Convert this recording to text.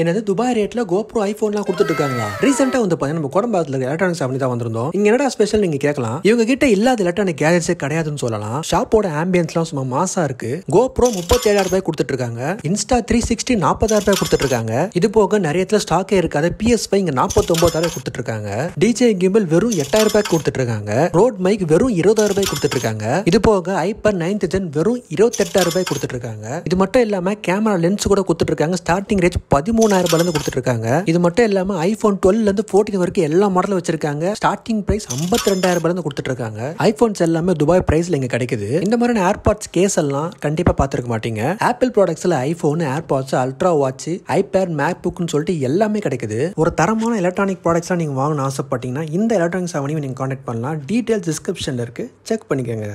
என்னது துபாய் ரேட்ல கோப்ரோ ஐபோன்லாம் கொடுத்துட்டு இருக்காங்களா ரீசெண்டா வந்து பாத்தீங்கன்னா நம்ம கோடம்பாத்துல எலக்ட்ரானிக்ஸ் அப்படி தான் வந்திருந்தோம் இங்க என்னடா ஸ்பெஷல் நீங்க கேட்கலாம் இவங்க கிட்ட இல்லாத எலக்ட்ரானிக் கேஜெட்ஸே கிடையாதுன்னு சொல்லலாம் ஷாப்போட ஆம்பியன்ஸ்லாம் சும்மா மாசா இருக்கு கோப்ரோ முப்பத்தி ரூபாய் கொடுத்துட்டு இருக்காங்க இன்ஸ்டா த்ரீ சிக்ஸ்டி நாற்பதாயிரம் ரூபாய் கொடுத்துட்டு இருக்காங்க இது போக நிறைய இடத்துல ஸ்டாக்கே இருக்காது பிஎஸ் ஃபை இங்க நாற்பத்தி ஒன்பதாயிரம் கொடுத்துட்டு இருக்காங்க டிஜே கிம்பிள் வெறும் எட்டாயிரம் ரூபாய் கொடுத்துட்டு இருக்காங்க ரோட் மைக் வெறும் இருபதாயிரம் ரூபாய் கொடுத்துட்டு இருக்காங்க இது போக ஐபர் நைன்த் ஜென் வெறும் இருபத்தெட்டாயிரம் ரூபாய் கொடுத்துட்டு இருக்காங்க இது மட்டும் இல்லாம கேமரா லென்ஸ் கூட கொடுத்துட்டு இருக்காங்க ஸ்டார்டிங் ரேட் பதிமூணு பதிமூணாயிரம் ரூபாயிலிருந்து கொடுத்துருக்காங்க இது மட்டும் இல்லாமல் ஐஃபோன் இருந்து ஃபோர்டீன் வரைக்கும் எல்லா மாடலும் வச்சிருக்காங்க ஸ்டார்டிங் ப்ரைஸ் ஐம்பத்தி ரெண்டாயிரம் ரூபாயிலிருந்து கொடுத்துருக்காங்க ஐஃபோன்ஸ் எல்லாமே துபாய் பிரைஸ்ல இங்கே கிடைக்குது இந்த மாதிரியான ஏர்பாட்ஸ் கேஸ் எல்லாம் கண்டிப்பாக பார்த்துருக்க மாட்டீங்க ஆப்பிள் ப்ராடக்ட்ஸ்ல iPhone AirPods ultra watch iPad மேக் புக்னு சொல்லிட்டு எல்லாமே கிடைக்குது ஒரு தரமான எலக்ட்ரானிக் ப்ராடக்ட்ஸ்லாம் நீங்கள் வாங்கணும் ஆசைப்பட்டீங்கன்னா இந்த எலக்ட்ரானிக்ஸ் அவனையும் நீங்கள் கான்டாக்ட் பண்ணலாம் டீட்டெயில்ஸ் டிஸ்கிரிப்ஷன்ல இருக்குது செக் பண்ணிக்கோங்க